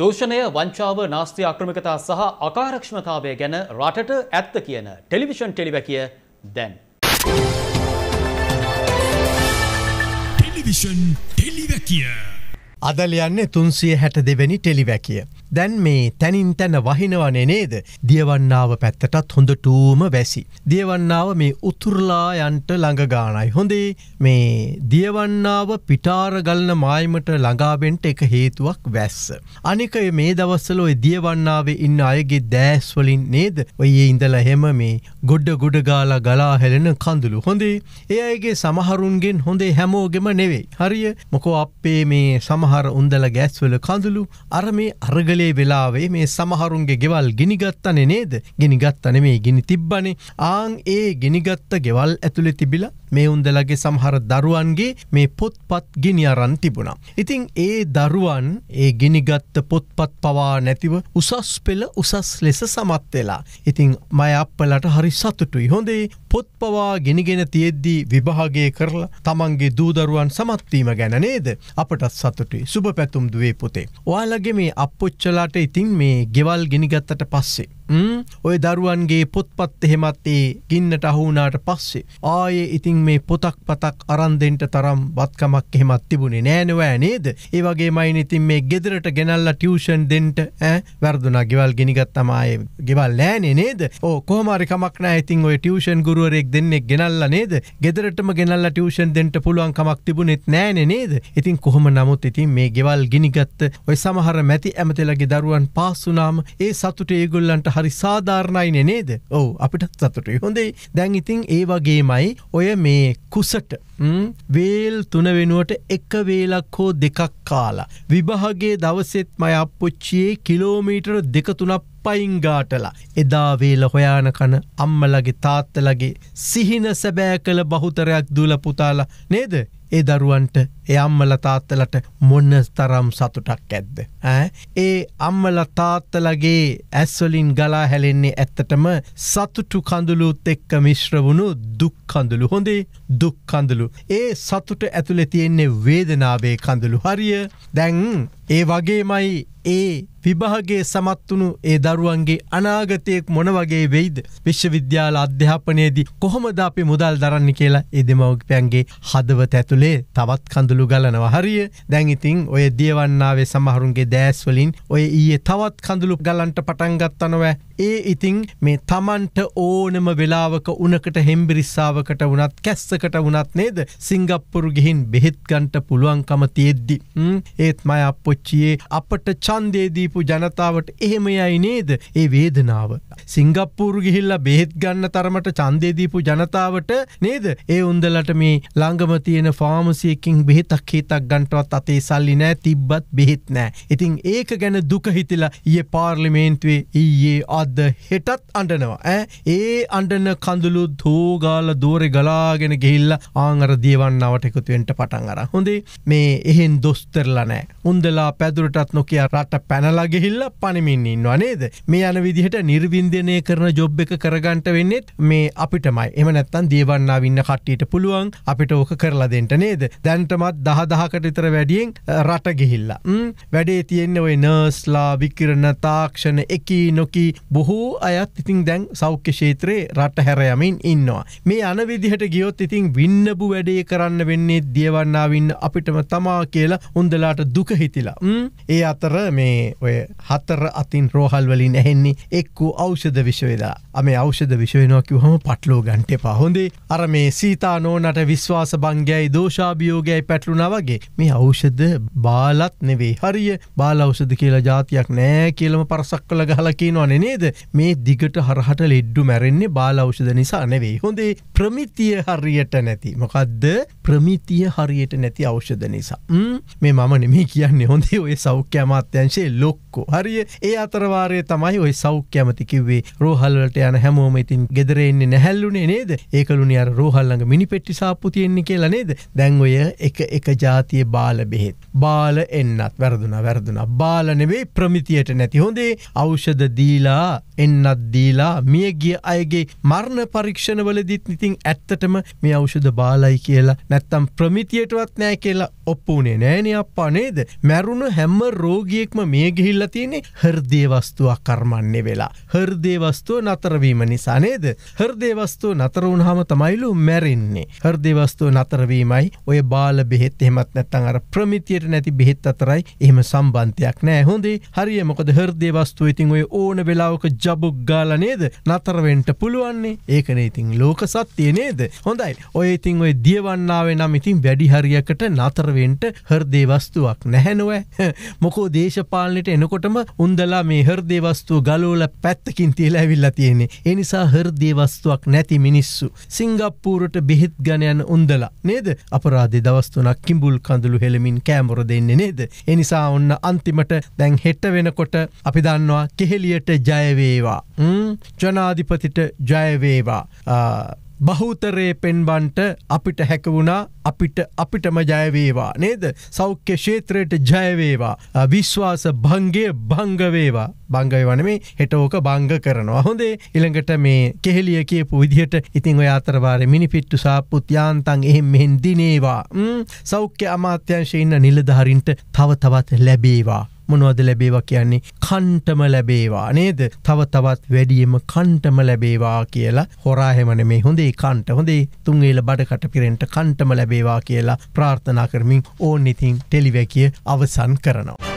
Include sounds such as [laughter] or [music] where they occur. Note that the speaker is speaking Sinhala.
දෝෂණය වංචාව නාස්ති අක්‍රමිකතා සහ අකාරක්ෂමතාවය ගැන රටට ඇත්ත කියන ටෙලිවිෂන් ටෙලිවැකිය දැන්. ටෙලිවිෂන් ටෙලිවැකිය. අදලයන්නේ තුන්සිය හැට දෙවැනි ටෙලිවැකිය. දැන් මේ තැනින් තැන වහිනවනේ නේද දියවන්නාව පැත්තටත් හොඳටූම වැසි. දියවන්නාව මේ උතුරලායන්ට ළඟගානයි. හොඳේ මේ දියවන්නාව පිටාරගලන මායිමට ළඟාවෙන්ට එක හේතුවක් වැස්ස. අනික මේ දවස්සල ඔය දියවන්නාවේ ඉන්න අයගේ දෑස්වලින් නේද ඔයේ ඉඳල හෙම මේ ගොඩ්ඩ ගුඩගාලා ගලා හෙලෙන කඳුළු හොඳේ ඒ අයගේ සමහරුන්ගෙන් හොඳේ හැමෝගෙම නෙවෙයි. හරිය මොකෝ අපේ මේ සමහර උන්දල ගෑස්වල කඳුළු අර මේ අරගල කලේ වෙලාවේ මේ සමහරුන්ගේ ගෙවල් ගිනිගත්තන නේද ගිනිගත්තන මේ ගිනි තිබ්බනේ ආං ඒ ගිනිගත්ත ගෙවල් ඇතුළෙ තිබිල මේ උන්දලගේ සමහර දරුවන්ගේ මේ පොත්පත් ගිනිියරන් තිබුණා. ඉතිං ඒ දරුවන් ඒ ගිනිගත්ත පොත්පත් පවා නැතිව උසස් පෙළ උසස් ලෙස සමත්වෙලා. ඉතිං මය අපපලට හරි සතුටුයි හොඳේ පොත්පවා ගෙනගෙන තියෙද්දී විභාගේ කරලා තමන්ගේ දූදරුවන් සමත්වීම ගැන නේද අපටත් සතුටේ සුභ පැතුම් දුවේ පොතේ. ඔයාලගේ මේ අපපුච්ච වෙලාට ඉතින් මේ ගෙවල් ගෙනගත්තට පස්සේ ඔය දරුවන්ගේ පොත්පත් එහෙමත් ඒ ගින්නට අහුනාට පස්සේ. ආයේ ඉතින් මේ පොතක් පතක් අරන්දෙන්ට තරම් බත්කමක් එහෙමත් තිබුණේ නෑනවෑ නේද. ඒවගේ මයින ඉතින් මේ ගෙදරට ගෙනල්ලා ටියෂන් දෙන්ට වැරදුනා ගෙවල් ගෙනගත් තමාය ගෙවල් ලෑනේ නේද ඕ කෝමරිකමක් නෑතින් ඔය ටියෂන් ගුරුවරෙක් දෙන්නෙක් ගෙනල්ල නේද ගෙදරටම ගෙනල්ල ටියෂන් දෙන්ට පුළුවන් කමක් තිබුණෙත් නෑන නේද ඉතින් කොහොම නමුත් ඉතින් මේ ගෙවල් ගිනිගත්ත ඔය සමහර මැති ඇමතලගේ දරුවන් පාසුනාම ඒ සතුට ඒගොල්ලන්ට හ හරි සාධාරණයින නේද ඕ අපිටත් සතුටුයි හොඳේ දැන් ඉතින් ඒ වගේමයි ඔය මේ කුසට වේල් තුන වෙනුවට එක වේලක් හෝ දෙකක් කාලා. විභහගේ දවසෙත් මය අපපුච්චියේ කිලෝමීටර දෙකතුනක් පයින් ගාටලා. එදා වේල හොයාන කන අම්මලගේ තාත්තලගේ සිහින සැබෑ කළ බහුතරයක් දුල පුතාලා නේද. ඒ දරුවන්ට ඒ අම්මල තාත්තලට මොන්න තරම් සතුටක් ඇද්ද. ඒ අම්මල තාත්තලගේ ඇස්වලින් ගලා හැලෙන්නේ ඇත්තටම සතුටු කඳුළුත් එක්ක මිශ්‍රවුණු දුක්කඳුළු හොඳේ දුක්කඳුළු ඒ සතුට ඇතුළේ තියෙන්නේ වේදනාවේ කඳුළු හරිය දැන් ඒ වගේමයි ඒ විභාගේ සමත්වනු ඒ දරුවන්ගේ අනාගතයෙක් මොන වගේ වෙයිද විශ්වවිද්‍යාල අධ්‍යාපනයේදී කොහොමද අපි මුදල් දරන්න කියලා ඒ දෙමවපියන්ගේ හදවත ඇතුළේ තවත් කඳුළු ගලනව හරිය දැන්ඉතින් ඔය දියවන්නාවේ සමහරුන්ගේ දෑස්වලින් ඔය ඊයේ තවත් කඳුළු ගලන්ට පටන්ගත්තනොව ඒ ඉතිං මේ තමන්ට ඕනම වෙලාවක උනකට හෙම්බිරිස්සාාවකට වනත් කැස්සකට වනත් නේද සිංගප්පුරු ගිහින් බෙහෙත්ගන්ට පුළුවන්කම තියෙද්දි ඒත් මය අපොච්ච පාවිච්චියේ අපට චන්දේදීපු ජනතාවට එහෙමයයි නේද ඒ වේදනාව. සිංගප්පූරු ගිහිල්ල බෙහෙත් ගන්න තරමට චන්දේදීපු ජනතාවට නේද ඒ උන්දලට මේ ළඟම තියෙන ෆාමසියකින් බෙහෙතක් හේතක් ගන්ටවත් අතේ සල්ලි නෑ තිබ්බත් බෙහෙත් නෑ. ඉතින් ඒක ගැන දුකහිතිලා ඒ පාර්ලිමේන්තුවේ ඊයේ අද හෙටත් අඩනවා ඇ ඒ අඩන කඳුළු දෝගාල දෝරෙ ගලාගෙන ගෙල්ල ආංගර දියවන්නවට එකුතුවෙන්ට පටන් අර හොඳේ මේ එහෙන් දොස්තරලනෑ උන්දලා නිසා පැදුරටත් නොකයා රට පැනලගෙහිල්ල පණමින්න්න වනේද මේ යන විදිහට නිර්වින්දනය කරන ජොබ් එක කරගන්ට වෙන්නෙත් මේ අපිටමයි එමනැත්තන් දේවන්නා වින්න කට්ටියට පුළුවන් අපිට ඕක කරලා දෙට නේද දැන්ටමත් දහදහකට ඉතර වැඩියෙන් රට ගිහිල්ලා වැඩේ තියෙන්න ඔය නර්ස්ලා විකිරණ තාක්ෂණ එකී නොකී බොහෝ අයත් ඉතිං දැන් සෞඛ්‍ය ශේත්‍රයේ රට හැරයමින් ඉන්නවා. මේ අනවිදිහට ගියොත් ඉතිං වින්නබු වැඩේ කරන්න වෙන්නේ දියවන්නාවින්න අපිටම තමා කියලා උන්දලාට දුකහිතිලා ඒ අතර මේ ඔය හතර අතින් රෝහල්වලින් ඇහෙන්නේ එක්කු අෞෂධ විශ්වේදා මේ අෞෂධ විශ්වයනවා කිවහම පට්ලෝ ගන්ටය පහොඳේ අර මේ සීතා නෝනට විශ්වාස බංගයයි දෝෂාභියෝගයයි පැටලුණ වගේ මේ අෞෂධ බාලත් නෙවේ හරිය බාල අෞෂධ කියලා ජාතියක් නෑ කියලම පරසක් කළ ගහලකිනවන නේද මේ දිගට හරහට ලෙඩ්ඩු මැරෙන්නේ බාල අෞෂධ නිසා නෙවෙයි හොඳේ ප්‍රමිතිය හරියට නැති මොකක්ද ප්‍රමිතිය හරියට නැති අෞෂධ නිසා මේ මම නෙමේ කියන්නේ හොඳ හොඳේ ඔය සෞඛ්‍ය අමාත්‍යංශයේ ලොක්කෝ හරිය ඒ අතරවාරය තමයි ඔය සෞඛ්‍යමතිකිවේ රෝහල්ලට යන හැමෝම ඉතින් ගෙදරෙන්නේ නැහැල්ලුනේ නේද ඒකලුනි අර රෝහල්ලඟ මිනිපෙට්ටි සාප්පු තියෙන්නේ කියලා නේද දැන් ඔය එක එක ජාතිය බාල බෙහෙත් බාල එන්නත් වැරදුන වැරදුන බාල නෙවෙයි ප්‍රමිතියට නැති හොඳේ ඖෂධ දීලා එන්නත් දීලා මියගිය අයගේ මරණ පරීක්ෂණවලදීත් ඉතින් ඇත්තටම මේ ඖෂධ බාලයි කියලා නැත්තම් ප්‍රමිතියටවත් නෑ කියලා ඔප්පුුණේ නෑනේ අප්පා නේද මැරුණු හැම්ම රෝගියෙක්ම මේ ගිහිල්ල තියන්නේ හර්දේවස්තුවක් කර්මන්නේ වෙලා. හර්දේවස්තුව නතරවීම නිසා නේද. හර්දේවස්තුව නතරුණ හම තමයිලු මැරෙන්නේ. හර්දේවස්තුව නතරවීමයි ඔය බාල බෙහෙත් එහෙමත් නැත්තන් අර ප්‍රමිතියට නැති බෙහෙත් අතරයි එහම සම්බන්ධයක් නෑ හොඳේ හරිය මොකද හර්දේවස්තුව ඉතින් ඔය ඕන වෙලාවක ජබුක් ගාල නේද නතරවෙන්ට පුළුවන්නේ ඒකන ඉතින් ලෝක සත්‍යය නේද හොඳයි ඔය ඉතින් ඔය දියවන්නාවේ නම් ඉතින් වැඩි හරියකට නතරවේ ස්වභාවෙන්ට හර්දේ වස්තුවක් නැහැනුව [laughs] මොකෝ දේශපාලනට එනකොටම උන්දලා මේ හර්දේ වස්තුව ගලෝල පැත්තකින් තියල ඇවිල්ලා තියෙන්නේ එනිසා හර්දේ වස්තුවක් නැති මිනිස්සු සිංගප්පූරට බෙහෙත් ගණයන් උන්දලා නේද අපරාධ දවස්තුනක් කිම්බුල් කඳළු හෙළමින් කෑමොර දෙන්නේ නේද එනිසා ඔන්න අන්තිමට දැන් හෙට්ට වෙනකොට අපි දන්නවා කෙහෙලියට ජයවේවා ජනාධිපතිට ජයවේවා බහුතරේ පෙන්බන්ට අපිට හැකවුණා අපිට අපිටම ජයවේවා නේද සෞඛ්‍ය ශේත්‍රයට ජයවේවා විශ්වාස භංගේ භංගවේවා බංගය වන මේ හෙටෝක බංග කරනවා හොඳේ ඉළඟට මේ කෙහෙලිය කියපු විදිහට ඉතිං ඔය අතරවාර මිනිපිට්ටු සාපපුත් යාන්තන් එහෙම මෙහෙන් දිනේවා සෞඛ්‍ය අමාත්‍යංශයඉන්න නිලධහරින්ට තව තවත් ලැබේවා මොනවද ලැබේවා කියන්නේ කන්ටම ලැබේවා නේද තව තවත් වැඩියම කන්ටම ලැබේවා කියලා හොරාහෙමන මේ හොඳේ කන්ට හොඳේ තුන්ගේල බඩකට පිරෙන්ට කන්ටම ලැබේවා කියලා ප්‍රාර්ථනා කරමින් ඕන් ඉතින් ටෙලිවැකිය අවසන් කරනවා.